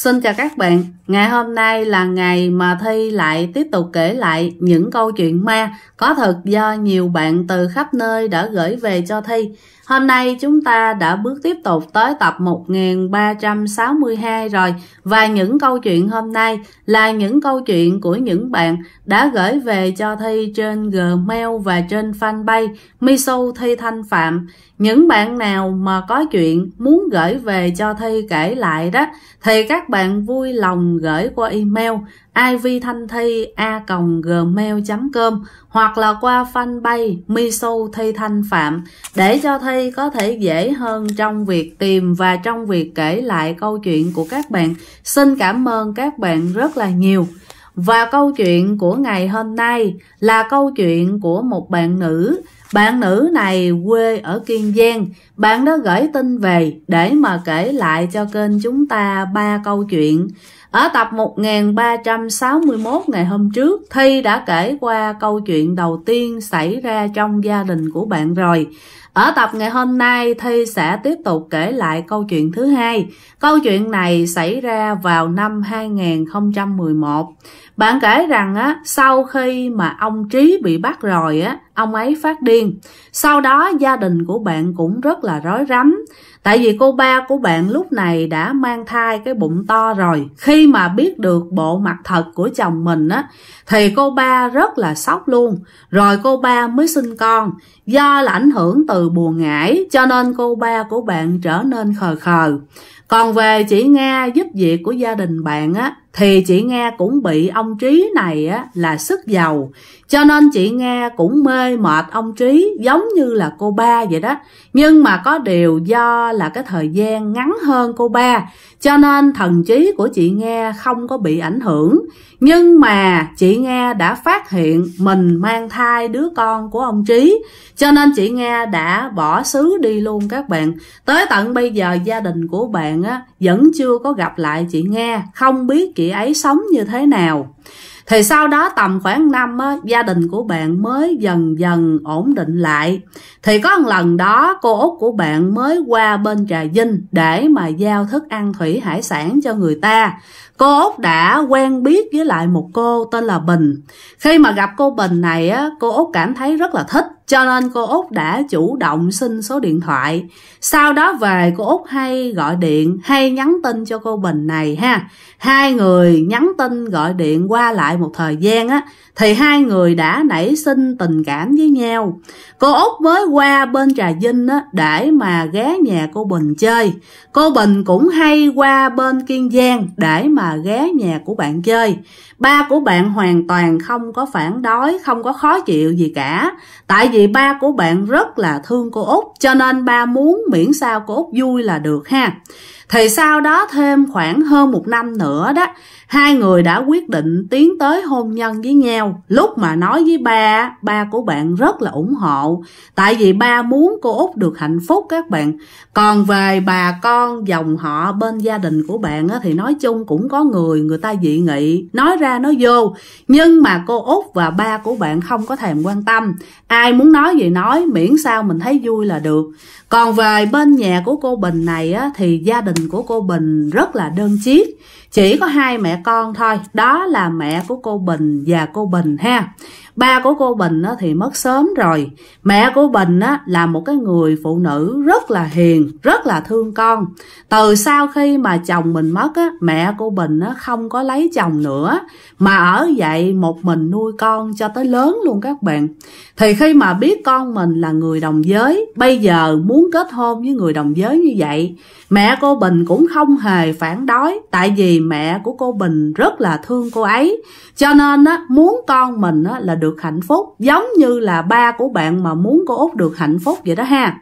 Xin chào các bạn, ngày hôm nay là ngày mà Thi lại tiếp tục kể lại những câu chuyện ma có thật do nhiều bạn từ khắp nơi đã gửi về cho Thi. Hôm nay chúng ta đã bước tiếp tục tới tập 1362 rồi và những câu chuyện hôm nay là những câu chuyện của những bạn đã gửi về cho Thi trên Gmail và trên fanpage Misu Thi Thanh Phạm. Những bạn nào mà có chuyện muốn gửi về cho Thi kể lại đó thì các bạn vui lòng gửi qua email ivthanhthy@gmail.com hoặc là qua fanpage Miso Thi Thanh Phạm để cho Thi có thể dễ hơn trong việc tìm và trong việc kể lại câu chuyện của các bạn. Xin cảm ơn các bạn rất là nhiều. Và câu chuyện của ngày hôm nay là câu chuyện của một bạn nữ bạn nữ này quê ở Kiên Giang, bạn đó gửi tin về để mà kể lại cho kênh chúng ta ba câu chuyện. Ở tập 1361 ngày hôm trước, Thi đã kể qua câu chuyện đầu tiên xảy ra trong gia đình của bạn rồi. Ở tập ngày hôm nay, Thi sẽ tiếp tục kể lại câu chuyện thứ hai. Câu chuyện này xảy ra vào năm 2011. Bạn kể rằng á, sau khi mà ông Trí bị bắt rồi á, ông ấy phát điên. Sau đó gia đình của bạn cũng rất là rối rắm. Tại vì cô ba của bạn lúc này đã mang thai cái bụng to rồi. Khi mà biết được bộ mặt thật của chồng mình á, thì cô ba rất là sốc luôn. Rồi cô ba mới sinh con. Do là ảnh hưởng từ buồn ngải cho nên cô ba của bạn trở nên khờ khờ. Còn về chị Nga giúp việc của gia đình bạn á, thì chị Nga cũng bị ông Trí này á, là sức giàu. Cho nên chị Nga cũng mê mệt ông Trí giống như là cô ba vậy đó. Nhưng mà có điều do là cái thời gian ngắn hơn cô ba. Cho nên thần trí của chị Nga không có bị ảnh hưởng. Nhưng mà chị Nga đã phát hiện mình mang thai đứa con của ông Trí. Cho nên chị Nga đã bỏ xứ đi luôn các bạn. Tới tận bây giờ gia đình của bạn á, vẫn chưa có gặp lại chị Nga. Không biết chị ấy sống như thế nào thì sau đó tầm khoảng năm á, gia đình của bạn mới dần dần ổn định lại thì có một lần đó cô út của bạn mới qua bên trà vinh để mà giao thức ăn thủy hải sản cho người ta cô út đã quen biết với lại một cô tên là bình khi mà gặp cô bình này á, cô út cảm thấy rất là thích cho nên cô Út đã chủ động xin số điện thoại. Sau đó về cô Út hay gọi điện hay nhắn tin cho cô Bình này ha. Hai người nhắn tin gọi điện qua lại một thời gian á thì hai người đã nảy sinh tình cảm với nhau. Cô Út mới qua bên Trà Vinh á để mà ghé nhà cô Bình chơi. Cô Bình cũng hay qua bên Kiên Giang để mà ghé nhà của bạn chơi. Ba của bạn hoàn toàn không có phản đối, không có khó chịu gì cả. Tại vì thì ba của bạn rất là thương cô Út cho nên ba muốn miễn sao cô Út vui là được ha thì sau đó thêm khoảng hơn một năm nữa đó, hai người đã quyết định tiến tới hôn nhân với nhau. Lúc mà nói với ba, ba của bạn rất là ủng hộ, tại vì ba muốn cô Út được hạnh phúc các bạn. Còn về bà con, dòng họ bên gia đình của bạn á, thì nói chung cũng có người, người ta dị nghị, nói ra nói vô. Nhưng mà cô Út và ba của bạn không có thèm quan tâm, ai muốn nói gì nói, miễn sao mình thấy vui là được. Còn về bên nhà của cô Bình này á, thì gia đình tình của cô Bình rất là đơn chiếc Chỉ có hai mẹ con thôi Đó là mẹ của cô Bình và cô Bình ha ba của cô Bình á, thì mất sớm rồi mẹ của Bình á, là một cái người phụ nữ rất là hiền rất là thương con từ sau khi mà chồng mình mất á, mẹ của Bình á, không có lấy chồng nữa mà ở vậy một mình nuôi con cho tới lớn luôn các bạn thì khi mà biết con mình là người đồng giới bây giờ muốn kết hôn với người đồng giới như vậy mẹ cô Bình cũng không hề phản đối tại vì mẹ của cô Bình rất là thương cô ấy cho nên á, muốn con mình á, là được được hạnh phúc giống như là ba của bạn mà muốn cô út được hạnh phúc vậy đó ha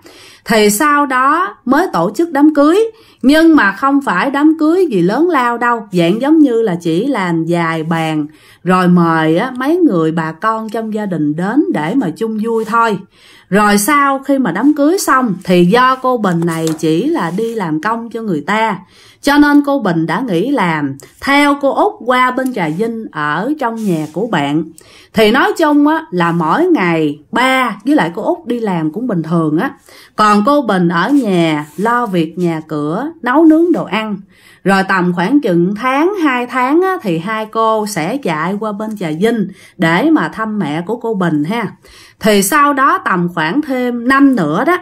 thì sau đó mới tổ chức đám cưới nhưng mà không phải đám cưới gì lớn lao đâu dạng giống như là chỉ làm dài bàn rồi mời á, mấy người bà con trong gia đình đến để mà chung vui thôi rồi sau khi mà đám cưới xong thì do cô bình này chỉ là đi làm công cho người ta cho nên cô Bình đã nghĩ làm theo cô Út qua bên Trà Vinh ở trong nhà của bạn thì nói chung á, là mỗi ngày ba với lại cô Út đi làm cũng bình thường á. Còn cô Bình ở nhà lo việc nhà cửa, nấu nướng đồ ăn. Rồi tầm khoảng chừng tháng, 2 tháng á, thì hai cô sẽ chạy qua bên Trà Vinh để mà thăm mẹ của cô Bình ha. Thì sau đó tầm khoảng thêm năm nữa đó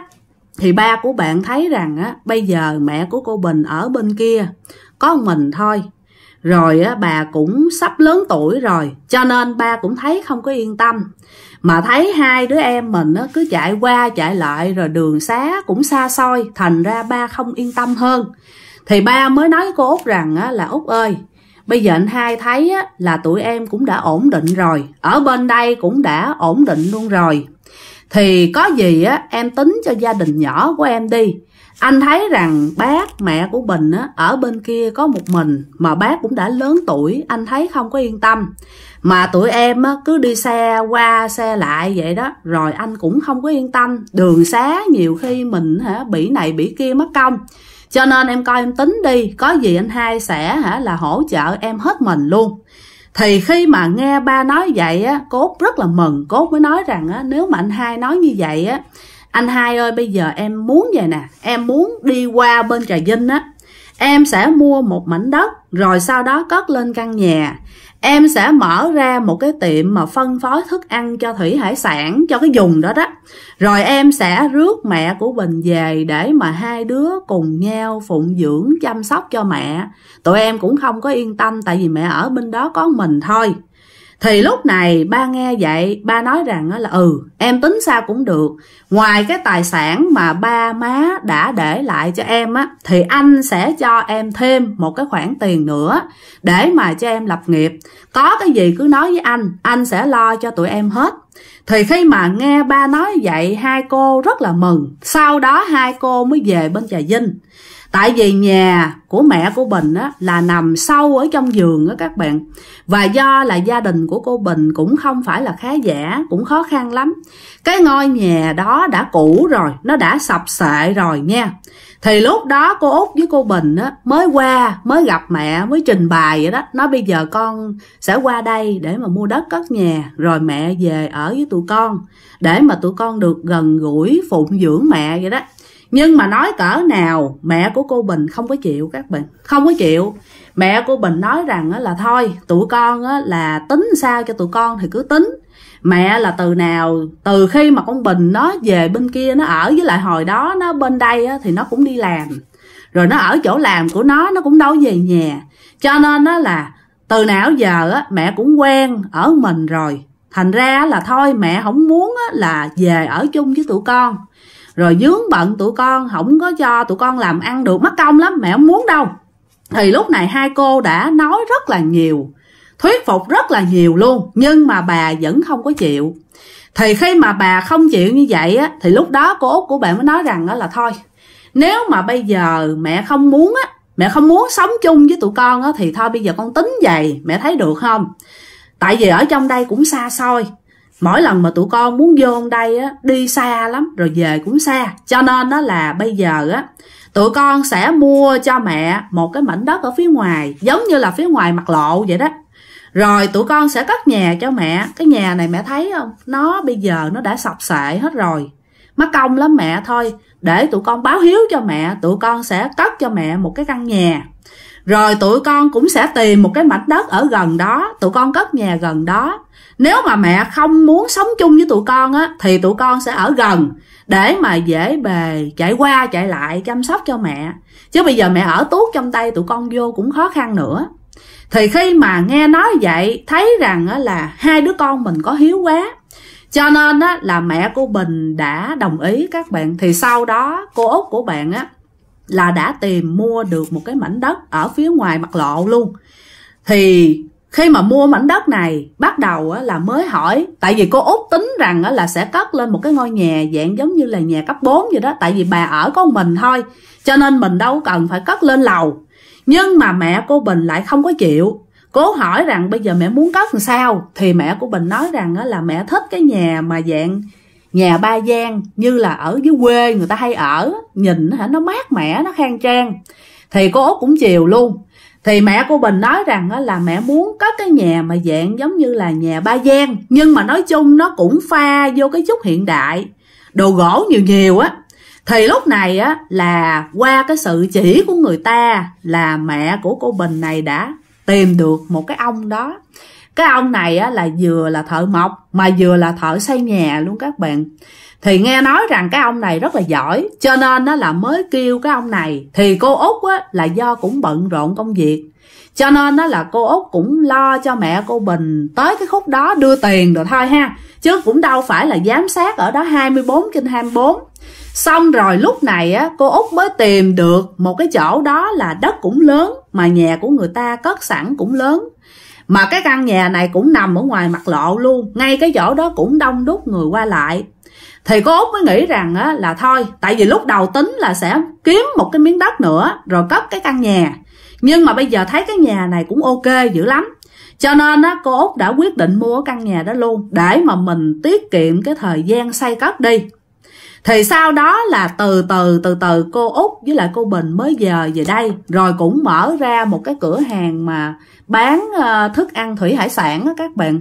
thì ba của bạn thấy rằng á bây giờ mẹ của cô bình ở bên kia có mình thôi rồi á bà cũng sắp lớn tuổi rồi cho nên ba cũng thấy không có yên tâm mà thấy hai đứa em mình á cứ chạy qua chạy lại rồi đường xá cũng xa xôi thành ra ba không yên tâm hơn thì ba mới nói với cô út rằng á là út ơi bây giờ anh hai thấy á là tụi em cũng đã ổn định rồi ở bên đây cũng đã ổn định luôn rồi thì có gì á em tính cho gia đình nhỏ của em đi anh thấy rằng bác mẹ của bình á, ở bên kia có một mình mà bác cũng đã lớn tuổi anh thấy không có yên tâm mà tụi em á, cứ đi xe qua xe lại vậy đó rồi anh cũng không có yên tâm đường xá nhiều khi mình hả bị này bị kia mất công cho nên em coi em tính đi có gì anh hai sẽ hả là hỗ trợ em hết mình luôn thì khi mà nghe ba nói vậy á cốt rất là mừng cốt mới nói rằng á nếu mà anh hai nói như vậy á anh hai ơi bây giờ em muốn về nè em muốn đi qua bên trà vinh á em sẽ mua một mảnh đất rồi sau đó cất lên căn nhà em sẽ mở ra một cái tiệm mà phân phối thức ăn cho thủy hải sản cho cái vùng đó đó rồi em sẽ rước mẹ của bình về để mà hai đứa cùng nhau phụng dưỡng chăm sóc cho mẹ tụi em cũng không có yên tâm tại vì mẹ ở bên đó có mình thôi thì lúc này ba nghe vậy ba nói rằng là ừ em tính sao cũng được ngoài cái tài sản mà ba má đã để lại cho em á thì anh sẽ cho em thêm một cái khoản tiền nữa để mà cho em lập nghiệp có cái gì cứ nói với anh anh sẽ lo cho tụi em hết thì khi mà nghe ba nói vậy hai cô rất là mừng. Sau đó hai cô mới về bên Trà Vinh. Tại vì nhà của mẹ của Bình á, là nằm sâu ở trong giường á các bạn. Và do là gia đình của cô Bình cũng không phải là khá giả, cũng khó khăn lắm. Cái ngôi nhà đó đã cũ rồi, nó đã sập sệ rồi nha thì lúc đó cô út với cô bình á mới qua mới gặp mẹ mới trình bày vậy đó nói bây giờ con sẽ qua đây để mà mua đất cất nhà rồi mẹ về ở với tụi con để mà tụi con được gần gũi phụng dưỡng mẹ vậy đó nhưng mà nói cỡ nào mẹ của cô bình không có chịu các bạn không có chịu mẹ của bình nói rằng là thôi tụi con là tính sao cho tụi con thì cứ tính mẹ là từ nào từ khi mà con bình nó về bên kia nó ở với lại hồi đó nó bên đây á, thì nó cũng đi làm rồi nó ở chỗ làm của nó nó cũng đâu về nhà cho nên nó là từ nào giờ á, mẹ cũng quen ở mình rồi thành ra là thôi mẹ không muốn á, là về ở chung với tụi con rồi dướng bận tụi con không có cho tụi con làm ăn được mất công lắm mẹ không muốn đâu thì lúc này hai cô đã nói rất là nhiều thuyết phục rất là nhiều luôn nhưng mà bà vẫn không có chịu thì khi mà bà không chịu như vậy á thì lúc đó cô út của bạn mới nói rằng đó là thôi nếu mà bây giờ mẹ không muốn á mẹ không muốn sống chung với tụi con á thì thôi bây giờ con tính vậy mẹ thấy được không tại vì ở trong đây cũng xa xôi mỗi lần mà tụi con muốn vô đây á đi xa lắm rồi về cũng xa cho nên đó là bây giờ á tụi con sẽ mua cho mẹ một cái mảnh đất ở phía ngoài giống như là phía ngoài mặt lộ vậy đó rồi tụi con sẽ cất nhà cho mẹ cái nhà này mẹ thấy không nó bây giờ nó đã sập sệ hết rồi mắc công lắm mẹ thôi để tụi con báo hiếu cho mẹ tụi con sẽ cất cho mẹ một cái căn nhà rồi tụi con cũng sẽ tìm một cái mảnh đất ở gần đó tụi con cất nhà gần đó nếu mà mẹ không muốn sống chung với tụi con á thì tụi con sẽ ở gần để mà dễ bề chạy qua chạy lại chăm sóc cho mẹ chứ bây giờ mẹ ở tuốt trong tay tụi con vô cũng khó khăn nữa thì khi mà nghe nói vậy thấy rằng là hai đứa con mình có hiếu quá cho nên á, là mẹ của bình đã đồng ý các bạn thì sau đó cô út của bạn á là đã tìm mua được một cái mảnh đất ở phía ngoài mặt lộ luôn thì khi mà mua mảnh đất này bắt đầu á, là mới hỏi tại vì cô út tính rằng á, là sẽ cất lên một cái ngôi nhà dạng giống như là nhà cấp 4 vậy đó tại vì bà ở có mình thôi cho nên mình đâu cần phải cất lên lầu nhưng mà mẹ cô bình lại không có chịu cố hỏi rằng bây giờ mẹ muốn cất làm sao thì mẹ của bình nói rằng là mẹ thích cái nhà mà dạng nhà ba gian như là ở dưới quê người ta hay ở nhìn hả nó mát mẻ nó khang trang thì cô út cũng chiều luôn thì mẹ của bình nói rằng là mẹ muốn có cái nhà mà dạng giống như là nhà ba gian nhưng mà nói chung nó cũng pha vô cái chút hiện đại đồ gỗ nhiều nhiều á thì lúc này á là qua cái sự chỉ của người ta là mẹ của cô bình này đã tìm được một cái ông đó cái ông này á là vừa là thợ mộc mà vừa là thợ xây nhà luôn các bạn thì nghe nói rằng cái ông này rất là giỏi cho nên nó là mới kêu cái ông này thì cô út á là do cũng bận rộn công việc cho nên nó là cô út cũng lo cho mẹ cô bình tới cái khúc đó đưa tiền rồi thôi ha chứ cũng đâu phải là giám sát ở đó 24 trên 24 Xong rồi lúc này á, cô Út mới tìm được một cái chỗ đó là đất cũng lớn mà nhà của người ta cất sẵn cũng lớn. Mà cái căn nhà này cũng nằm ở ngoài mặt lộ luôn, ngay cái chỗ đó cũng đông đúc người qua lại. Thì cô Út mới nghĩ rằng á, là thôi, tại vì lúc đầu tính là sẽ kiếm một cái miếng đất nữa rồi cất cái căn nhà. Nhưng mà bây giờ thấy cái nhà này cũng ok dữ lắm. Cho nên á, cô Út đã quyết định mua căn nhà đó luôn để mà mình tiết kiệm cái thời gian xây cất đi thì sau đó là từ từ từ từ cô út với lại cô bình mới giờ về đây rồi cũng mở ra một cái cửa hàng mà bán ờ, thức ăn thủy hải sản á các bạn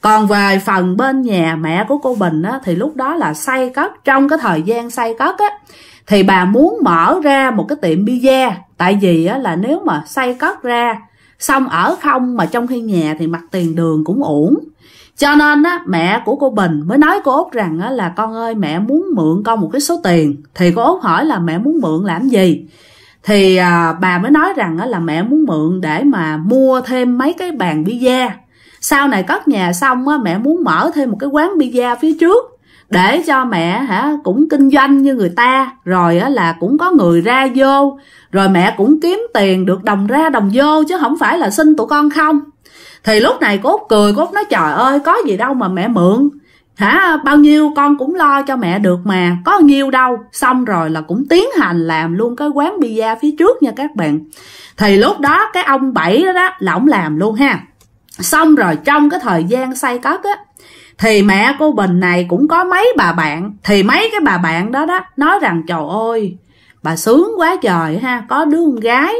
còn về phần bên nhà mẹ của cô bình á thì lúc đó là xây cất trong cái thời gian xây cất á thì bà muốn mở ra một cái tiệm pizza tại vì á là nếu mà xây cất ra xong ở không mà trong khi nhà thì mặt tiền đường cũng uổng cho nên á, mẹ của cô Bình mới nói cô Út rằng á, là con ơi mẹ muốn mượn con một cái số tiền thì cô Út hỏi là mẹ muốn mượn làm gì thì à, bà mới nói rằng á, là mẹ muốn mượn để mà mua thêm mấy cái bàn pizza sau này cất nhà xong á, mẹ muốn mở thêm một cái quán pizza phía trước để cho mẹ hả cũng kinh doanh như người ta rồi á, là cũng có người ra vô rồi mẹ cũng kiếm tiền được đồng ra đồng vô chứ không phải là xin tụi con không thì lúc này cốt cười cốt nói trời ơi có gì đâu mà mẹ mượn hả bao nhiêu con cũng lo cho mẹ được mà có nhiêu đâu xong rồi là cũng tiến hành làm luôn cái quán bia phía trước nha các bạn thì lúc đó cái ông bảy đó đó là ông làm luôn ha xong rồi trong cái thời gian say cất á thì mẹ cô bình này cũng có mấy bà bạn thì mấy cái bà bạn đó đó nói rằng trời ơi bà sướng quá trời ha có đứa con gái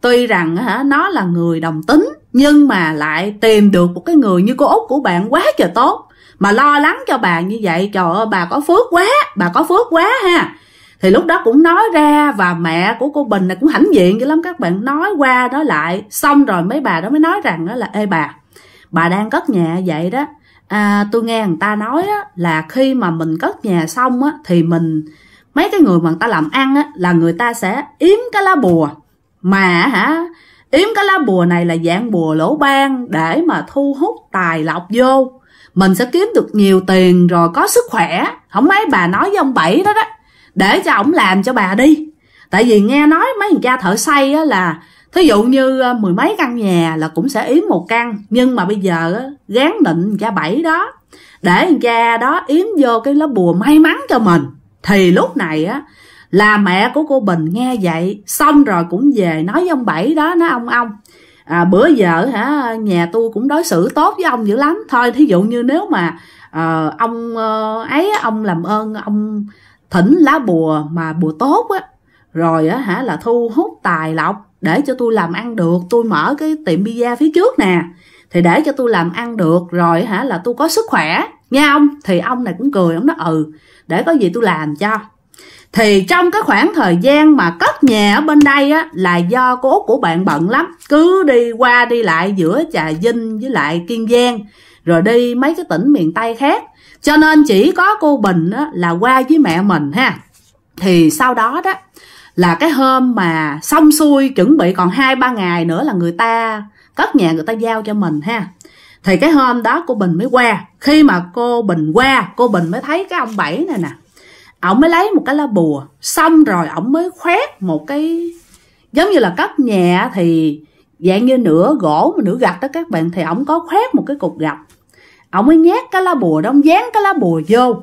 tuy rằng hả nó là người đồng tính nhưng mà lại tìm được một cái người như cô út của bạn quá trời tốt mà lo lắng cho bà như vậy trời ơi bà có phước quá bà có phước quá ha thì lúc đó cũng nói ra và mẹ của cô bình này cũng hãnh diện dữ lắm các bạn nói qua nói lại xong rồi mấy bà đó mới nói rằng đó là ê bà bà đang cất nhà vậy đó à, tôi nghe người ta nói á, là khi mà mình cất nhà xong á, thì mình mấy cái người mà người ta làm ăn á, là người ta sẽ yếm cái lá bùa mà hả, yếm cái lá bùa này là dạng bùa lỗ ban để mà thu hút tài lộc vô. Mình sẽ kiếm được nhiều tiền rồi có sức khỏe. Không mấy bà nói với ông Bảy đó đó, để cho ổng làm cho bà đi. Tại vì nghe nói mấy thằng cha thợ xây á là Thí dụ như ờ, mười mấy căn nhà là cũng sẽ yếm một căn Nhưng mà bây giờ á, gán định cha bảy đó Để thằng cha đó yếm vô cái lá bùa may mắn cho mình Thì lúc này á là mẹ của cô bình nghe vậy xong rồi cũng về nói với ông bảy đó nó ông ông à, bữa giờ hả nhà tôi cũng đối xử tốt với ông dữ lắm thôi thí dụ như nếu mà à, ông ờ, ấy ông làm ơn ông thỉnh lá bùa mà bùa tốt á rồi á hả là thu hút tài lộc để cho tôi làm ăn được tôi mở cái tiệm pizza phía trước nè thì để cho tôi làm ăn được rồi hả là tôi có sức khỏe nha ông thì ông này cũng cười ông nói ừ để có gì tôi làm cho thì trong cái khoảng thời gian mà cất nhà ở bên đây á là do cố của bạn bận lắm cứ đi qua đi lại giữa trà vinh với lại kiên giang rồi đi mấy cái tỉnh miền tây khác cho nên chỉ có cô bình á là qua với mẹ mình ha thì sau đó đó là cái hôm mà xong xuôi chuẩn bị còn hai ba ngày nữa là người ta cất nhà người ta giao cho mình ha thì cái hôm đó cô bình mới qua khi mà cô bình qua cô bình mới thấy cái ông bảy này nè ổng mới lấy một cái lá bùa xong rồi ổng mới khoét một cái giống như là cấp nhà thì dạng như nửa gỗ mà nửa gạch đó các bạn thì ổng có khoét một cái cục gạch ổng mới nhét cái lá bùa đó dán cái lá bùa vô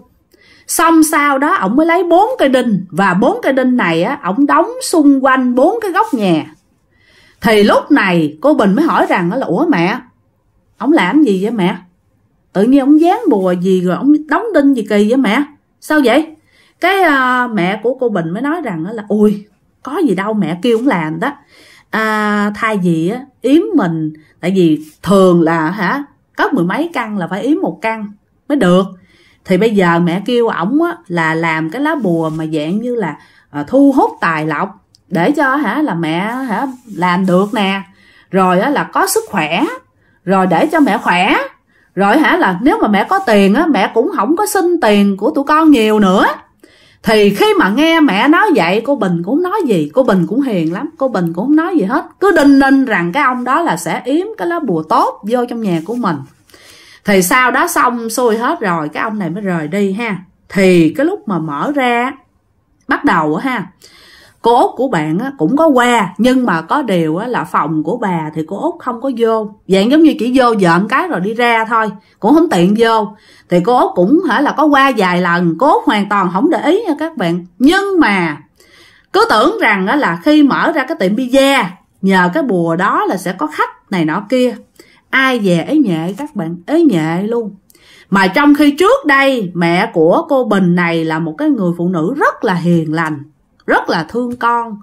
xong sau đó ổng mới lấy bốn cây đinh và bốn cây đinh này á ổng đóng xung quanh bốn cái góc nhà thì lúc này cô bình mới hỏi rằng là ủa mẹ ổng làm gì vậy mẹ tự nhiên ổng dán bùa gì rồi ổng đóng đinh gì kỳ vậy mẹ sao vậy cái à, mẹ của cô bình mới nói rằng là ui có gì đâu mẹ kêu cũng làm đó à, thay vì á, yếm mình tại vì thường là hả có mười mấy căn là phải yếm một căn mới được thì bây giờ mẹ kêu ổng á, là làm cái lá bùa mà dạng như là à, thu hút tài lộc để cho hả là mẹ hả làm được nè rồi á, là có sức khỏe rồi để cho mẹ khỏe rồi hả là nếu mà mẹ có tiền á mẹ cũng không có xin tiền của tụi con nhiều nữa thì khi mà nghe mẹ nói vậy cô bình cũng nói gì cô bình cũng hiền lắm cô bình cũng không nói gì hết cứ đinh ninh rằng cái ông đó là sẽ yếm cái lá bùa tốt vô trong nhà của mình thì sau đó xong xuôi hết rồi cái ông này mới rời đi ha thì cái lúc mà mở ra bắt đầu ha cô út của bạn á cũng có qua nhưng mà có điều á là phòng của bà thì cô út không có vô dạng giống như chỉ vô dợm cái rồi đi ra thôi cũng không tiện vô thì cô út cũng hả là có qua vài lần cô út hoàn toàn không để ý nha các bạn nhưng mà cứ tưởng rằng là khi mở ra cái tiệm pizza nhờ cái bùa đó là sẽ có khách này nọ kia ai về ấy nhẹ các bạn ấy nhẹ luôn mà trong khi trước đây mẹ của cô bình này là một cái người phụ nữ rất là hiền lành rất là thương con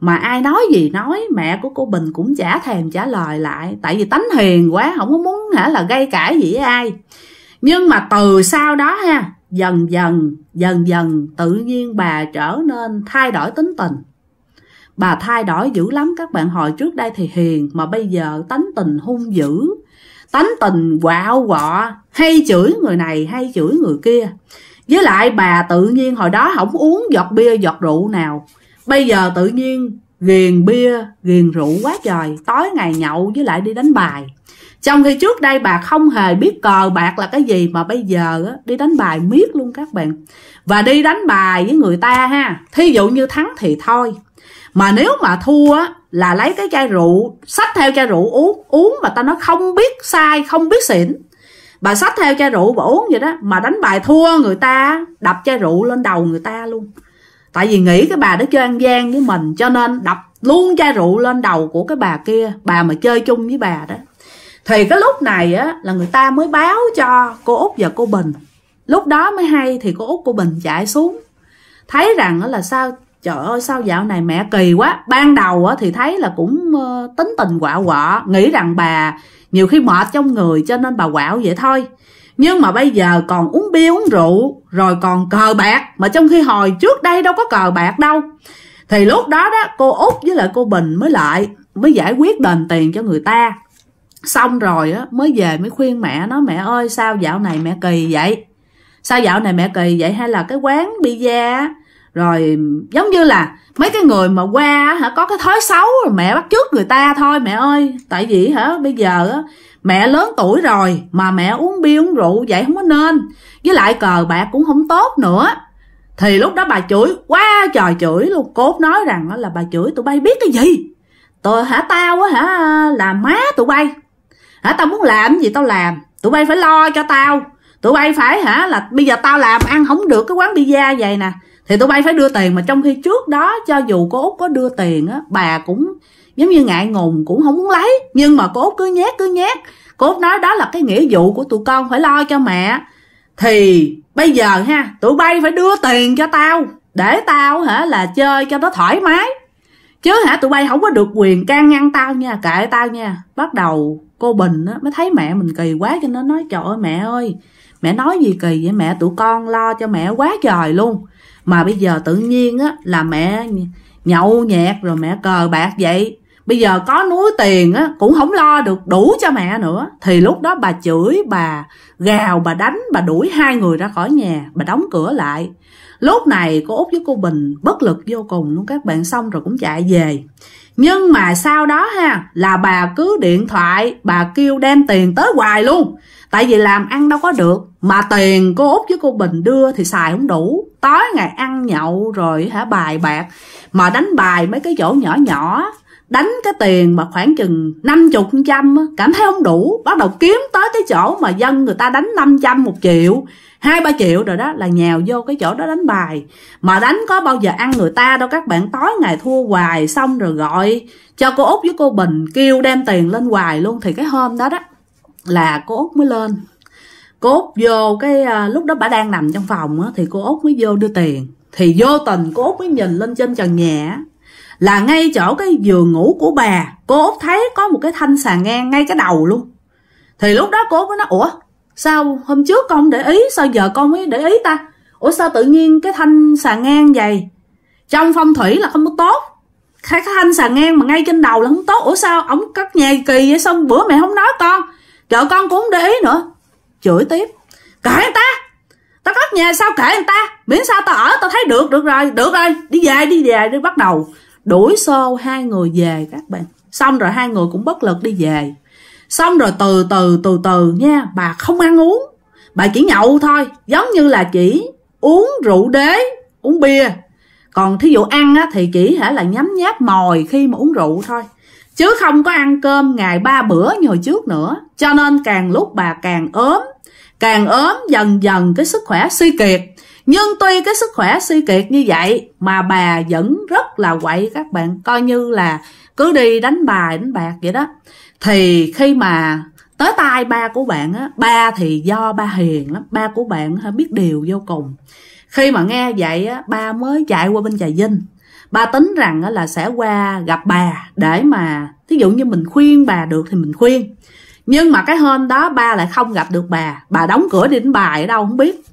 mà ai nói gì nói mẹ của cô bình cũng chả thèm trả lời lại tại vì tánh hiền quá không có muốn hả là gây cãi gì với ai nhưng mà từ sau đó ha dần dần dần dần tự nhiên bà trở nên thay đổi tính tình bà thay đổi dữ lắm các bạn hồi trước đây thì hiền mà bây giờ tánh tình hung dữ tánh tình quạo quọ hay chửi người này hay chửi người kia với lại bà tự nhiên hồi đó không uống giọt bia giọt rượu nào bây giờ tự nhiên ghiền bia ghiền rượu quá trời tối ngày nhậu với lại đi đánh bài trong khi trước đây bà không hề biết cờ bạc là cái gì mà bây giờ á, đi đánh bài miết luôn các bạn và đi đánh bài với người ta ha thí dụ như thắng thì thôi mà nếu mà thua á, là lấy cái chai rượu xách theo chai rượu uống uống mà ta nó không biết sai không biết xỉn bà xách theo chai rượu bà uống vậy đó mà đánh bài thua người ta đập chai rượu lên đầu người ta luôn tại vì nghĩ cái bà đó chơi ăn gian với mình cho nên đập luôn chai rượu lên đầu của cái bà kia bà mà chơi chung với bà đó thì cái lúc này á là người ta mới báo cho cô út và cô bình lúc đó mới hay thì cô út cô bình chạy xuống thấy rằng là sao trời ơi sao dạo này mẹ kỳ quá ban đầu thì thấy là cũng ờ, tính tình quạo quọ nghĩ rằng bà nhiều khi mệt trong người cho nên bà quạo vậy thôi nhưng mà bây giờ còn uống bia uống rượu rồi còn cờ bạc mà trong khi hồi trước đây đâu có cờ bạc đâu thì lúc đó đó cô út với lại cô bình mới lại mới giải quyết đền tiền cho người ta xong rồi á mới về mới khuyên mẹ nó mẹ ơi sao dạo này mẹ kỳ vậy sao dạo này mẹ kỳ vậy hay là cái quán bia rồi giống như là mấy cái người mà qua hả có cái thói xấu rồi mẹ bắt trước người ta thôi mẹ ơi tại vì hả bây giờ á mẹ lớn tuổi rồi mà mẹ uống bia uống rượu vậy không có nên với lại cờ bạc cũng không tốt nữa thì lúc đó bà chửi quá trời chửi luôn cốt nói rằng là bà chửi tụi bay biết cái gì tôi hả tao á hả là má tụi bay hả tao muốn làm gì tao làm tụi bay phải lo cho tao tụi bay phải hả là bây giờ tao làm ăn không được cái quán bia vậy nè thì tụi bay phải đưa tiền mà trong khi trước đó cho dù cô út có đưa tiền á bà cũng giống như ngại ngùng cũng không muốn lấy nhưng mà cô út cứ nhét cứ nhét cô út nói đó là cái nghĩa vụ của tụi con phải lo cho mẹ thì bây giờ ha tụi bay phải đưa tiền cho tao để tao hả là chơi cho nó thoải mái chứ hả tụi bay không có được quyền can ngăn tao nha kệ tao nha bắt đầu cô bình á mới thấy mẹ mình kỳ quá cho nên nói trời ơi mẹ ơi mẹ nói gì kỳ vậy mẹ tụi con lo cho mẹ quá trời luôn mà bây giờ tự nhiên á là mẹ nhậu nhẹt rồi mẹ cờ bạc vậy bây giờ có núi tiền á cũng không lo được đủ cho mẹ nữa thì lúc đó bà chửi bà gào bà đánh bà đuổi hai người ra khỏi nhà bà đóng cửa lại lúc này cô út với cô bình bất lực vô cùng luôn các bạn xong rồi cũng chạy về nhưng mà sau đó ha là bà cứ điện thoại bà kêu đem tiền tới hoài luôn tại vì làm ăn đâu có được mà tiền cô út với cô bình đưa thì xài không đủ tối ngày ăn nhậu rồi hả bài bạc mà đánh bài mấy cái chỗ nhỏ nhỏ đánh cái tiền mà khoảng chừng năm chục trăm cảm thấy không đủ bắt đầu kiếm tới cái chỗ mà dân người ta đánh năm trăm một triệu hai ba triệu rồi đó là nhào vô cái chỗ đó đánh bài mà đánh có bao giờ ăn người ta đâu các bạn tối ngày thua hoài xong rồi gọi cho cô út với cô bình kêu đem tiền lên hoài luôn thì cái hôm đó đó là cô út mới lên cô út vô cái à, lúc đó bà đang nằm trong phòng á, thì cô út mới vô đưa tiền thì vô tình cô út mới nhìn lên trên trần nhà là ngay chỗ cái giường ngủ của bà cô út thấy có một cái thanh xà ngang ngay cái đầu luôn thì lúc đó cô út mới nói ủa sao hôm trước con để ý sao giờ con mới để ý ta ủa sao tự nhiên cái thanh xà ngang vậy trong phong thủy là không có tốt cái thanh xà ngang mà ngay trên đầu là không tốt ủa sao ổng cắt nhà kỳ vậy xong bữa mẹ không nói con vợ con cũng không để ý nữa chửi tiếp kệ người ta tao cất nhà sao kệ người ta miễn sao tao ở tao thấy được được rồi được rồi đi về đi về đi bắt đầu đuổi xô hai người về các bạn xong rồi hai người cũng bất lực đi về xong rồi từ từ từ từ nha bà không ăn uống bà chỉ nhậu thôi giống như là chỉ uống rượu đế uống bia còn thí dụ ăn á, thì chỉ hả là nhấm nháp mồi khi mà uống rượu thôi chứ không có ăn cơm ngày ba bữa như hồi trước nữa cho nên càng lúc bà càng ốm càng ốm dần dần cái sức khỏe suy kiệt nhưng tuy cái sức khỏe suy kiệt như vậy mà bà vẫn rất là quậy các bạn coi như là cứ đi đánh bài đánh bạc vậy đó thì khi mà tới tai ba của bạn á ba thì do ba hiền lắm ba của bạn biết điều vô cùng khi mà nghe vậy á ba mới chạy qua bên trà vinh ba tính rằng là sẽ qua gặp bà để mà thí dụ như mình khuyên bà được thì mình khuyên nhưng mà cái hôm đó ba lại không gặp được bà bà đóng cửa đi đến bà ở đâu không biết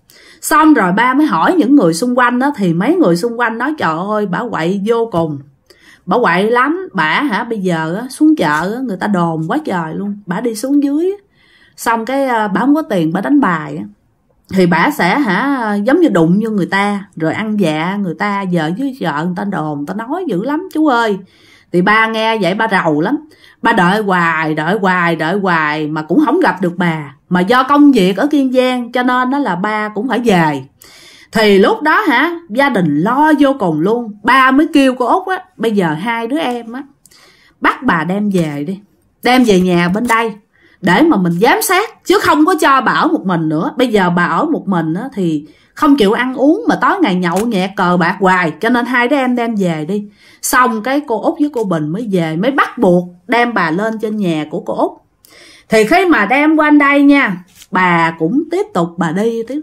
xong rồi ba mới hỏi những người xung quanh đó thì mấy người xung quanh nói trời ơi bà quậy vô cùng bà quậy lắm bà hả bây giờ xuống chợ người ta đồn quá trời luôn bà đi xuống dưới xong cái ờ, bà không có tiền bà đánh bài thì bà sẽ hả ờ, giống như đụng như người ta rồi ăn dạ người ta giờ dưới chợ người ta đồn người ta nói dữ lắm chú ơi thì ba nghe vậy ba rầu lắm ba đợi hoài đợi hoài đợi hoài mà cũng không gặp được bà mà do công việc ở kiên giang cho nên nó là ba cũng phải về thì lúc đó hả gia đình lo vô cùng luôn ba mới kêu cô út á bây giờ hai đứa em á bắt bà đem về đi đem về nhà bên đây để mà mình giám sát chứ không có cho bà ở một mình nữa bây giờ bà ở một mình á thì không chịu ăn uống mà tối ngày nhậu nhẹt cờ bạc hoài cho nên hai đứa em đem về đi xong cái cô út với cô bình mới về mới bắt buộc đem bà lên trên nhà của cô út thì khi mà đem qua đây nha bà cũng tiếp tục bà đi tiếp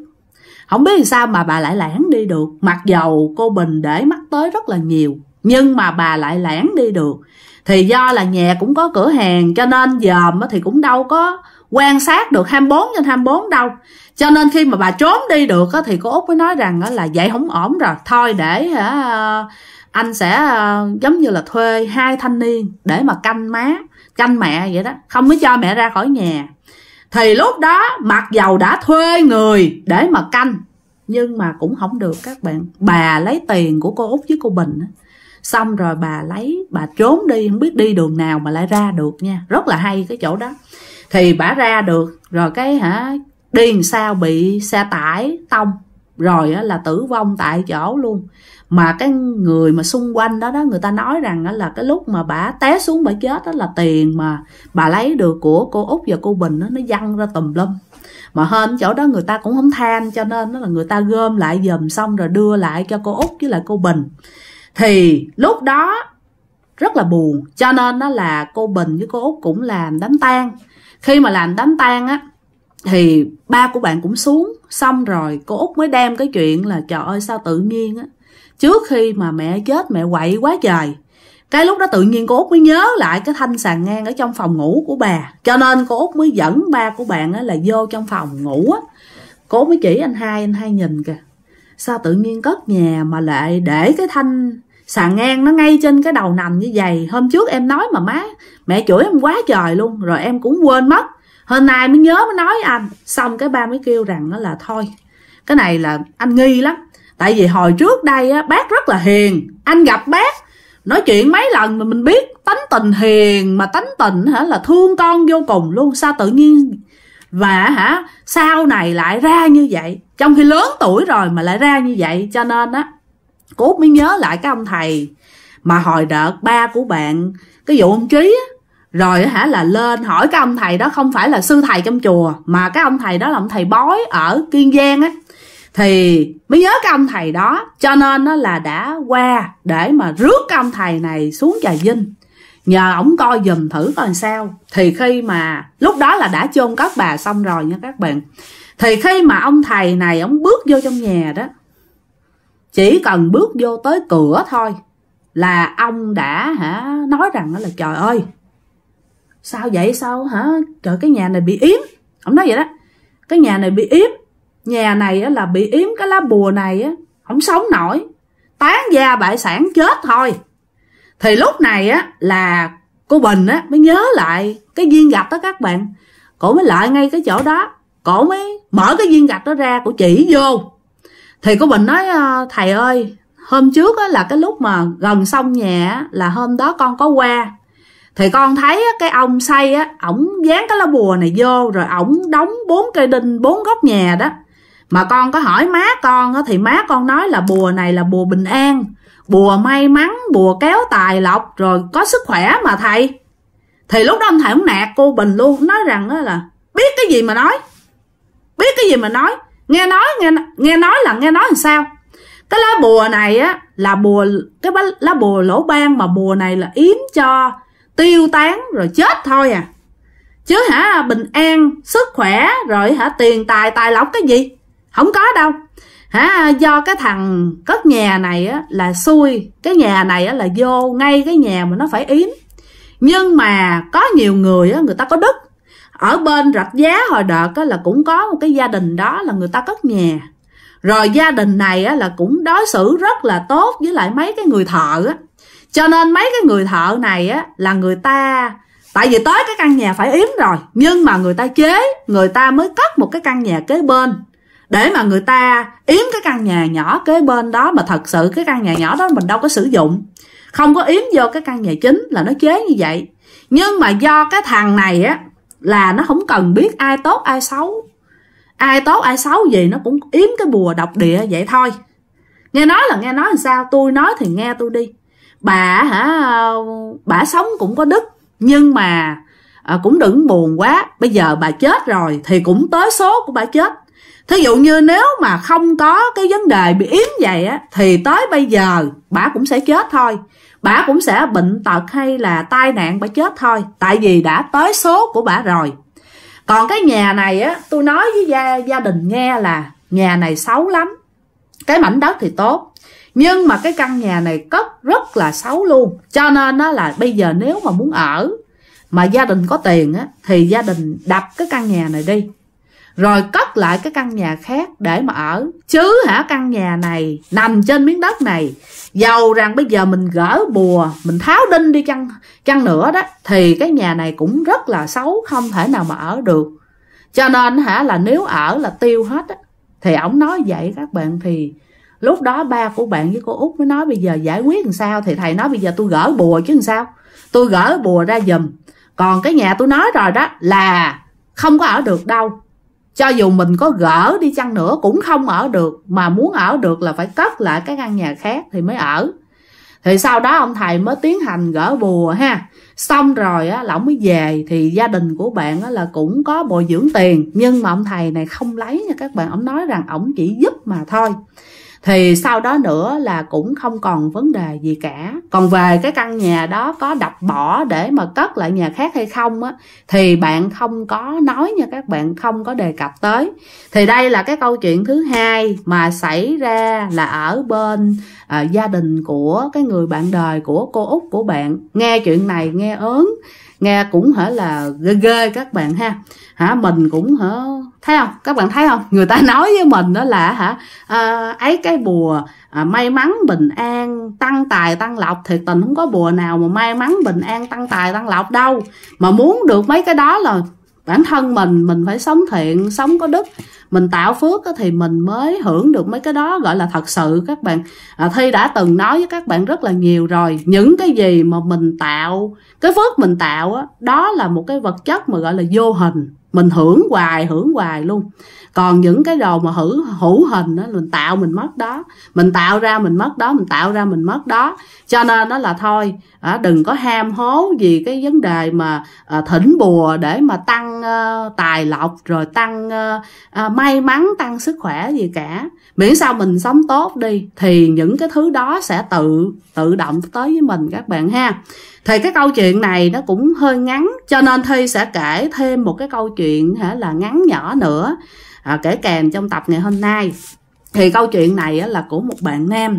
không biết sao mà bà lại lãng đi được mặc dầu cô bình để mắt tới rất là nhiều nhưng mà bà lại lãng đi được thì do là nhà cũng có cửa hàng cho nên dòm thì cũng đâu có quan sát được 24 trên 24 đâu cho nên khi mà bà trốn đi được á thì cô út mới nói rằng á là vậy không ổn rồi thôi để ờ, anh sẽ ờ, giống như là thuê hai thanh niên để mà canh má canh mẹ vậy đó không có cho mẹ ra khỏi nhà thì lúc đó mặc dầu đã thuê người để mà canh nhưng mà cũng không được các bạn bà lấy tiền của cô út với cô bình xong rồi bà lấy bà trốn đi không biết đi đường nào mà lại ra được nha rất là hay cái chỗ đó thì bà ra được rồi cái hả đi sao bị xe tải tông rồi là tử vong tại chỗ luôn mà cái người mà xung quanh đó đó người ta nói rằng là cái lúc mà bà té xuống bà chết đó là tiền mà bà lấy được của cô út và cô bình đó, nó văng ra tùm lum mà hơn chỗ đó người ta cũng không than cho nên đó là người ta gom lại dầm xong rồi đưa lại cho cô út với lại cô bình thì lúc đó rất là buồn cho nên đó là cô bình với cô út cũng làm đám tang khi mà làm đám tang á thì ba của bạn cũng xuống xong rồi cô út mới đem cái chuyện là trời ơi sao tự nhiên á trước khi mà mẹ chết mẹ quậy quá trời cái lúc đó tự nhiên cô út mới nhớ lại cái thanh sàn ngang ở trong phòng ngủ của bà cho nên cô út mới dẫn ba của bạn á là vô trong phòng ngủ á cô mới chỉ anh hai anh hai nhìn kìa sao tự nhiên cất nhà mà lại để cái thanh sàn ngang nó ngay trên cái đầu nằm như vậy hôm trước em nói mà má mẹ chửi em quá trời luôn rồi em cũng quên mất hôm nay mới nhớ mới nói anh xong cái ba mới kêu rằng nó là thôi cái này là anh nghi lắm tại vì hồi trước đây á, bác rất là hiền anh gặp bác nói chuyện mấy lần mà mình biết tánh tình hiền mà tánh tình hả là thương con vô cùng luôn sao tự nhiên và hả sau này lại ra như vậy trong khi lớn tuổi rồi mà lại ra như vậy cho nên á cốt mới nhớ lại cái ông thầy mà hồi đợt ba của bạn cái vụ ông trí á rồi hả là lên hỏi cái ông thầy đó không phải là sư thầy trong chùa mà cái ông thầy đó là ông thầy bói ở kiên giang á thì mới nhớ cái ông thầy đó cho nên nó là đã qua để mà rước cái ông thầy này xuống trà vinh nhờ ổng coi dùm thử coi sao thì khi mà lúc đó là đã chôn các bà xong rồi nha các bạn thì khi mà ông thầy này ổng bước vô trong nhà đó chỉ cần bước vô tới cửa thôi là ông đã hả nói rằng là trời ơi sao vậy sao hả trời cái nhà này bị yếm ông nói vậy đó cái nhà này bị yếm nhà này á, là bị yếm cái lá bùa này á không sống nổi tán gia bại sản chết thôi thì lúc này á là cô bình á mới nhớ lại cái viên gạch đó các bạn cổ mới lại ngay cái chỗ đó cổ mới mở cái viên gạch đó ra cổ chỉ vô thì cô bình nói ờ, thầy ơi hôm trước á là cái lúc mà gần xong nhà là hôm đó con có qua thì con thấy cái ông xây á ổng dán cái lá bùa này vô rồi ổng đóng bốn cây đinh bốn góc nhà đó mà con có hỏi má con á thì má con nói là bùa này là bùa bình an bùa may mắn bùa kéo tài lộc rồi có sức khỏe mà thầy thì lúc đó ông thầy ông nạt cô bình luôn nói rằng á là biết cái gì mà nói biết cái gì mà nói nghe nói nghe nghe nói là nghe nói làm sao cái lá bùa này á là bùa cái lá bùa lỗ ban mà bùa này là yếm cho tiêu tán rồi chết thôi à chứ hả bình an sức khỏe rồi hả tiền tài tài lộc cái gì không có đâu hả do cái thằng cất nhà này á, là xui cái nhà này á, là vô ngay cái nhà mà nó phải yếm nhưng mà có nhiều người á, người ta có đức ở bên rạch giá hồi đợt á, là cũng có một cái gia đình đó là người ta cất nhà rồi gia đình này á, là cũng đối xử rất là tốt với lại mấy cái người thợ á cho nên mấy cái người thợ này á là người ta tại vì tới cái căn nhà phải yếm rồi nhưng mà người ta chế người ta mới cất một cái căn nhà kế bên để mà người ta yếm cái căn nhà nhỏ kế bên đó mà thật sự cái căn nhà nhỏ đó mình đâu có sử dụng không có yếm vô cái căn nhà chính là nó chế như vậy nhưng mà do cái thằng này á là nó không cần biết ai tốt ai xấu ai tốt ai xấu gì nó cũng yếm cái bùa độc địa vậy thôi nghe nói là nghe nói làm sao tôi nói thì nghe tôi đi bà hả bà sống cũng có đức nhưng mà à, cũng đừng buồn quá bây giờ bà chết rồi thì cũng tới số của bà chết thí dụ như nếu mà không có cái vấn đề bị yếm vậy á thì tới bây giờ bà cũng sẽ chết thôi bà cũng sẽ bệnh tật hay là tai nạn bà chết thôi tại vì đã tới số của bà rồi còn cái nhà này á tôi nói với gia, gia đình nghe là nhà này xấu lắm cái mảnh đất thì tốt nhưng mà cái căn nhà này cất rất là xấu luôn cho nên nó là bây giờ nếu mà muốn ở mà gia đình có tiền á thì gia đình đập cái căn nhà này đi rồi cất lại cái căn nhà khác để mà ở chứ hả căn nhà này nằm trên miếng đất này giàu rằng bây giờ mình gỡ bùa mình tháo đinh đi chăng chăng nữa đó thì cái nhà này cũng rất là xấu không thể nào mà ở được cho nên hả là nếu ở là tiêu hết á thì ổng nói vậy các bạn thì lúc đó ba của bạn với cô út mới nói bây giờ giải quyết làm sao thì thầy nói bây giờ tôi gỡ bùa chứ làm sao tôi gỡ bùa ra giùm còn cái nhà tôi nói rồi đó là không có ở được đâu cho dù mình có gỡ đi chăng nữa cũng không ở được mà muốn ở được là phải cất lại cái căn nhà khác thì mới ở thì sau đó ông thầy mới tiến hành gỡ bùa ha xong rồi á là ông mới về thì gia đình của bạn á là cũng có bồi dưỡng tiền nhưng mà ông thầy này không lấy nha các bạn ông nói rằng ông chỉ giúp mà thôi thì sau đó nữa là cũng không còn vấn đề gì cả còn về cái căn nhà đó có đập bỏ để mà cất lại nhà khác hay không á thì bạn không có nói nha các bạn không có đề cập tới thì đây là cái câu chuyện thứ hai mà xảy ra là ở bên à, gia đình của cái người bạn đời của cô út của bạn nghe chuyện này nghe ớn nghe cũng hả là ghê ghê các bạn ha hả mình cũng hả thấy không các bạn thấy không người ta nói với mình đó là hả à, ấy cái bùa à, may mắn bình an tăng tài tăng lộc thiệt tình không có bùa nào mà may mắn bình an tăng tài tăng lộc đâu mà muốn được mấy cái đó là bản thân mình mình phải sống thiện sống có đức mình tạo phước thì mình mới hưởng được mấy cái đó gọi là thật sự các bạn à, thi đã từng nói với các bạn rất là nhiều rồi những cái gì mà mình tạo cái phước mình tạo đó là một cái vật chất mà gọi là vô hình mình hưởng hoài hưởng hoài luôn còn những cái đồ mà hữu hữu hình đó mình tạo mình mất đó mình tạo ra mình mất đó mình tạo ra mình mất đó cho nên đó là thôi à, đừng có ham hố vì cái vấn đề mà à, thỉnh bùa để mà tăng ờ, tài lộc rồi tăng ờ, à, may mắn tăng sức khỏe gì cả miễn sao mình sống tốt đi thì những cái thứ đó sẽ tự tự động tới với mình các bạn ha thì cái câu chuyện này nó cũng hơi ngắn cho nên thi sẽ kể thêm một cái câu chuyện hả là ngắn nhỏ nữa à, kể kèm trong tập ngày hôm nay thì câu chuyện này là của một bạn nam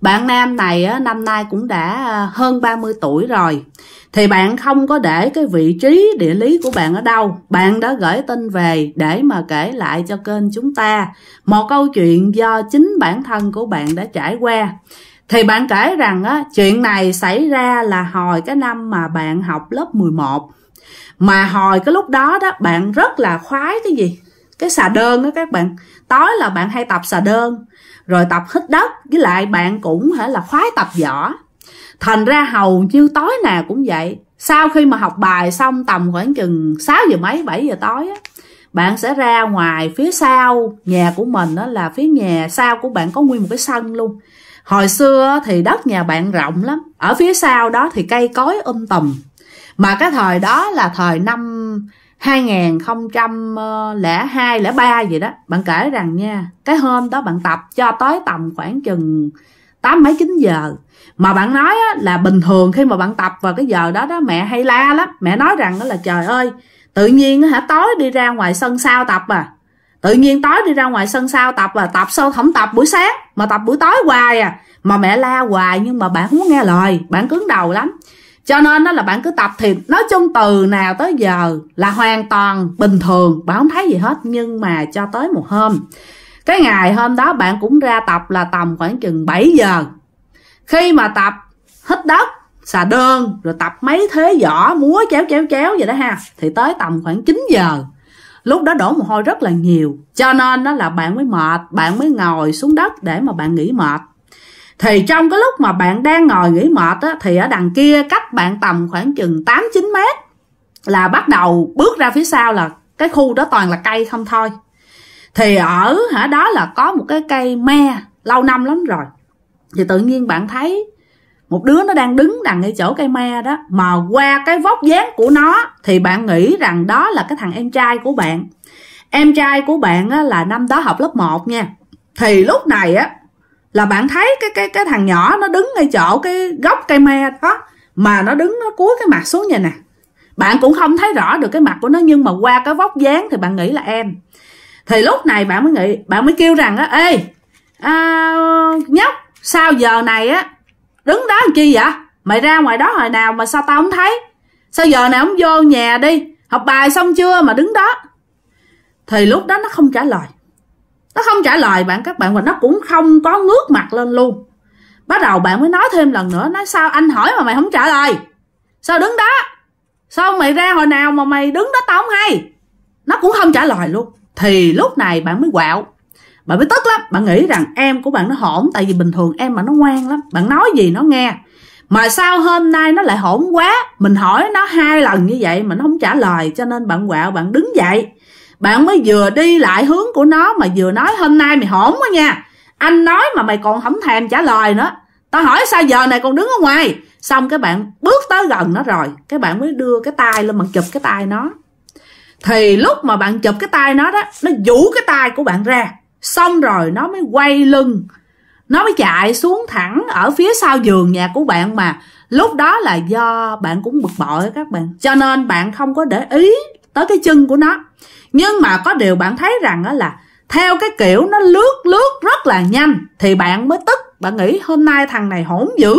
bạn nam này năm nay cũng đã à, hơn 30 tuổi rồi thì bạn không có để cái vị trí địa lý của bạn ở đâu bạn đã gửi tin về để mà kể lại cho kênh chúng ta một câu chuyện do chính bản thân của bạn đã trải qua thì bạn kể rằng á, chuyện này xảy ra là hồi cái năm mà bạn học lớp 11 mà hồi cái lúc đó đó bạn rất là khoái cái gì cái xà đơn đó các bạn tối là bạn hay tập xà đơn rồi tập hít đất với lại bạn cũng hả là khoái tập võ thành ra hầu như tối nào cũng vậy sau khi mà học bài xong tầm khoảng chừng 6 giờ mấy 7 giờ tối á bạn sẽ ra ngoài phía sau nhà của mình đó là phía nhà sau của bạn có nguyên một cái sân luôn hồi xưa thì đất nhà bạn rộng lắm ở phía sau đó thì cây cối um tùm mà cái thời đó là thời năm 2002 lẻ ba gì đó bạn kể rằng nha cái hôm đó bạn tập cho tới tầm khoảng chừng tám mấy chín giờ mà bạn nói á, là bình thường khi mà bạn tập vào cái giờ đó đó mẹ hay la lắm mẹ nói rằng đó là trời ơi tự nhiên hả tối đi ra ngoài sân sau tập à tự nhiên tối đi ra ngoài sân sau tập và tập sao không tập buổi sáng mà tập buổi tối hoài à mà mẹ la hoài nhưng mà bạn không có nghe lời bạn cứng đầu lắm cho nên đó là bạn cứ tập thì nói chung từ nào tới giờ là hoàn toàn bình thường bạn không thấy gì hết nhưng mà cho tới một hôm cái ngày hôm đó bạn cũng ra tập là tầm khoảng chừng 7 giờ khi mà tập hít đất xà đơn rồi tập mấy thế giỏ múa chéo chéo chéo vậy đó ha thì tới tầm khoảng 9 giờ lúc đó đổ mồ hôi rất là nhiều cho nên nó là bạn mới mệt bạn mới ngồi xuống đất để mà bạn nghỉ mệt thì trong cái lúc mà bạn đang ngồi nghỉ mệt á, thì ở đằng kia cách bạn tầm khoảng chừng 8 9 mét là bắt đầu bước ra phía sau là cái khu đó toàn là cây không thôi. Thì ở hả đó là có một cái cây me lâu năm lắm rồi. Thì tự nhiên bạn thấy một đứa nó đang đứng đằng ngay chỗ cây me đó mà qua cái vóc dáng của nó thì bạn nghĩ rằng đó là cái thằng em trai của bạn em trai của bạn á, là năm đó học lớp 1 nha thì lúc này á là bạn thấy cái cái cái thằng nhỏ nó đứng ngay chỗ cái gốc cây me đó mà nó đứng nó cúi cái mặt xuống vậy nè bạn cũng không thấy rõ được cái mặt của nó nhưng mà qua cái vóc dáng thì bạn nghĩ là em thì lúc này bạn mới nghĩ bạn mới kêu rằng á ê à, nhóc sao giờ này á đứng đó làm chi vậy mày ra ngoài đó hồi nào mà sao tao không thấy sao giờ này không vô nhà đi học bài xong chưa mà đứng đó thì lúc đó nó không trả lời nó không trả lời bạn các bạn và nó cũng không có ngước mặt lên luôn bắt đầu bạn mới nói thêm lần nữa nói sao anh hỏi mà mày không trả lời sao đứng đó sao mày ra hồi nào mà mày đứng đó tao không hay nó cũng không trả lời luôn thì lúc này bạn mới quạo bạn mới tức lắm bạn nghĩ rằng em của bạn nó hổn tại vì bình thường em mà nó ngoan lắm bạn nói gì nó nghe mà sao hôm nay nó lại hổn quá mình hỏi nó hai lần như vậy mà nó không trả lời cho nên bạn quạo bạn đứng dậy bạn mới vừa đi lại hướng của nó mà vừa nói hôm nay mày hổn quá nha anh nói mà mày còn không thèm trả lời nữa tao hỏi sao giờ này còn đứng ở ngoài xong cái bạn bước tới gần nó rồi cái bạn mới đưa cái tay lên bạn chụp cái tay nó thì lúc mà bạn chụp cái tay nó đó nó vũ cái tay của bạn ra xong rồi nó mới quay lưng nó mới chạy xuống thẳng ở phía sau giường nhà của bạn mà lúc đó là do bạn cũng bực bội các bạn cho nên bạn không có để ý tới cái chân của nó nhưng mà có điều bạn thấy rằng đó là theo cái kiểu nó lướt lướt rất là nhanh thì bạn mới tức bạn nghĩ hôm nay thằng này hỗn dữ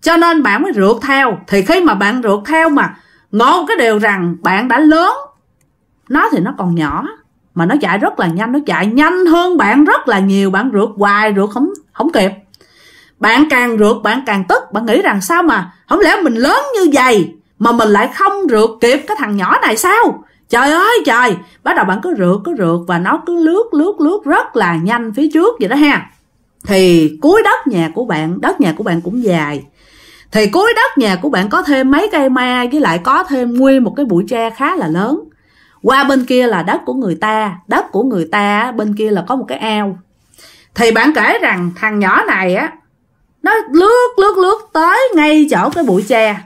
cho nên bạn mới rượt theo thì khi mà bạn rượt theo mà ngộ cái điều rằng bạn đã lớn nó thì nó còn nhỏ mà nó chạy rất là nhanh nó chạy nhanh hơn bạn rất là nhiều bạn rượt hoài rượt không không kịp bạn càng rượt bạn càng tức bạn nghĩ rằng sao mà không lẽ mình lớn như vậy mà mình lại không rượt kịp cái thằng nhỏ này sao trời ơi trời bắt đầu bạn cứ rượt cứ rượt và nó cứ lướt lướt lướt rất là nhanh phía trước vậy đó ha thì cuối đất nhà của bạn đất nhà của bạn cũng dài thì cuối đất nhà của bạn có thêm mấy cây ma với lại có thêm nguyên một cái bụi tre khá là lớn qua bên kia là đất của người ta đất của người ta bên kia là có một cái ao thì bạn kể rằng thằng nhỏ này á nó lướt lướt lướt tới ngay chỗ cái bụi tre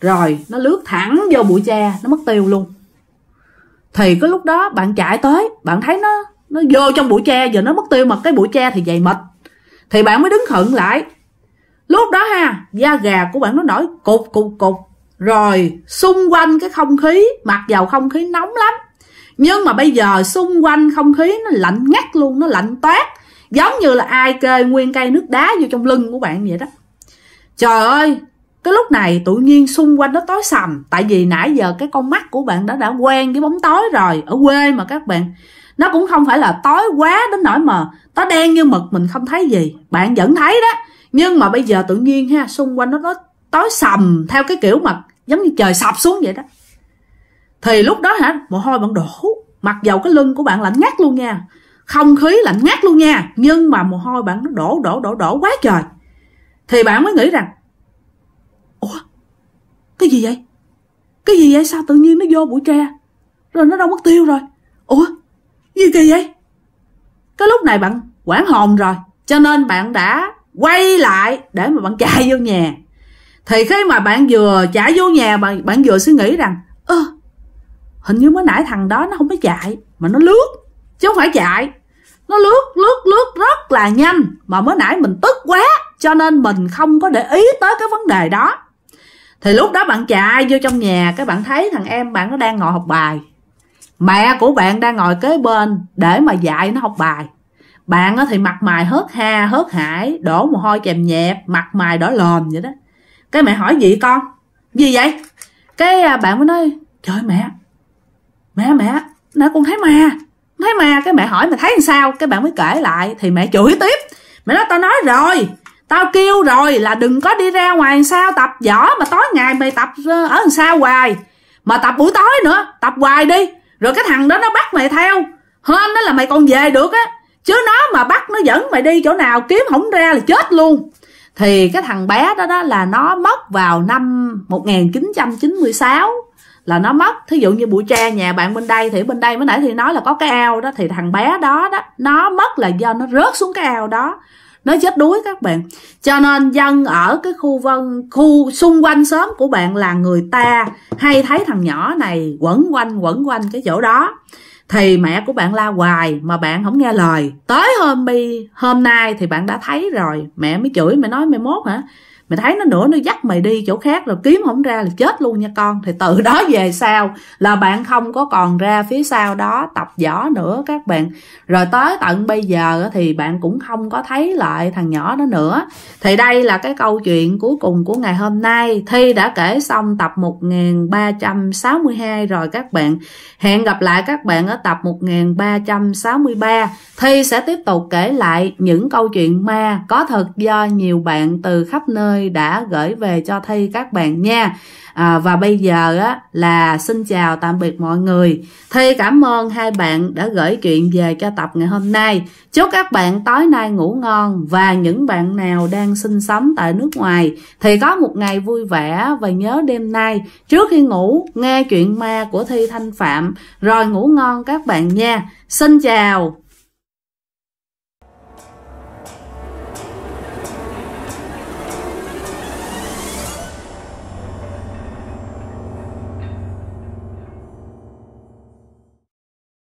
rồi nó lướt thẳng vô bụi tre nó mất tiêu luôn thì cái lúc đó bạn chạy tới bạn thấy nó nó vô trong bụi tre giờ nó mất tiêu mà cái bụi tre thì dày mịt thì bạn mới đứng khựng lại lúc đó ha da gà của bạn nó nổi cục cục cục rồi xung quanh cái không khí mặc dầu không khí nóng lắm nhưng mà bây giờ xung quanh không khí nó lạnh ngắt luôn nó lạnh toát giống như là ai kê nguyên cây nước đá vô trong lưng của bạn vậy đó trời ơi cái lúc này tự nhiên xung quanh nó tối sầm tại vì nãy giờ cái con mắt của bạn đã đã quen với bóng tối rồi ở quê mà các bạn nó cũng không phải là tối quá đến nỗi mà tối đen như mực mình không thấy gì bạn vẫn thấy đó nhưng mà bây giờ tự nhiên ha xung quanh nó nó tối sầm theo cái kiểu mà giống như trời sập xuống vậy đó thì lúc đó hả mồ hôi bạn đổ mặc dầu cái lưng của bạn lạnh ngắt luôn nha không khí lạnh ngắt luôn nha nhưng mà mồ hôi bạn nó đổ đổ đổ đổ quá trời thì bạn mới nghĩ rằng ủa cái gì vậy cái gì vậy sao tự nhiên nó vô bụi tre rồi nó đâu mất tiêu rồi ủa gì kỳ vậy cái lúc này bạn quản hồn rồi cho nên bạn đã quay lại để mà bạn chạy vô nhà thì khi mà bạn vừa trả vô nhà bạn bạn vừa suy nghĩ rằng ơ hình như mới nãy thằng đó nó không có chạy mà nó lướt chứ không phải chạy nó lướt lướt lướt rất là nhanh mà mới nãy mình tức quá cho nên mình không có để ý tới cái vấn đề đó thì lúc đó bạn chạy vô trong nhà cái bạn thấy thằng em bạn nó đang ngồi học bài mẹ của bạn đang ngồi kế bên để mà dạy nó học bài bạn thì mặt mày hớt ha hớt hải đổ mồ hôi chèm nhẹp mặt mày đỏ lòm vậy đó cái mẹ hỏi gì con gì vậy cái à, bạn mới nói trời mẹ mẹ mẹ nãy con thấy ma thấy ma cái mẹ hỏi mày thấy làm sao cái bạn mới kể lại thì mẹ chửi tiếp mẹ nói tao nói rồi tao kêu rồi là đừng có đi ra ngoài sao tập võ mà tối ngày mày tập ờ, ở làm sao hoài mà tập buổi tối nữa tập hoài đi rồi cái thằng đó nó bắt mày theo hơn đó là mày còn về được á chứ nó mà bắt nó dẫn mày đi chỗ nào kiếm không ra là chết luôn thì cái thằng bé đó đó là nó mất vào năm 1996 là nó mất thí dụ như buổi tre nhà bạn bên đây thì bên đây mới nãy thì nói là có cái ao đó thì thằng bé đó đó nó mất là do nó rớt xuống cái ao đó nó chết đuối các bạn cho nên dân ở cái khu vân khu xung quanh xóm của bạn là người ta hay thấy thằng nhỏ này quẩn quanh quẩn quanh cái chỗ đó thì mẹ của bạn la hoài mà bạn không nghe lời tới hôm bi hôm nay thì bạn đã thấy rồi mẹ mới chửi mẹ nói mày mốt hả mày thấy nó nữa nó dắt mày đi chỗ khác rồi kiếm không ra là chết luôn nha con thì từ đó về sau là bạn không có còn ra phía sau đó tập võ nữa các bạn rồi tới tận bây giờ thì bạn cũng không có thấy lại thằng nhỏ đó nữa thì đây là cái câu chuyện cuối cùng của ngày hôm nay thi đã kể xong tập 1362 rồi các bạn hẹn gặp lại các bạn ở tập 1363 thi sẽ tiếp tục kể lại những câu chuyện ma có thật do nhiều bạn từ khắp nơi ơi đã gửi về cho thi các bạn nha à, và bây giờ á là xin chào tạm biệt mọi người thi cảm ơn hai bạn đã gửi chuyện về cho tập ngày hôm nay chúc các bạn tối nay ngủ ngon và những bạn nào đang sinh sống tại nước ngoài thì có một ngày vui vẻ và nhớ đêm nay trước khi ngủ nghe chuyện ma của thi thanh phạm rồi ngủ ngon các bạn nha xin chào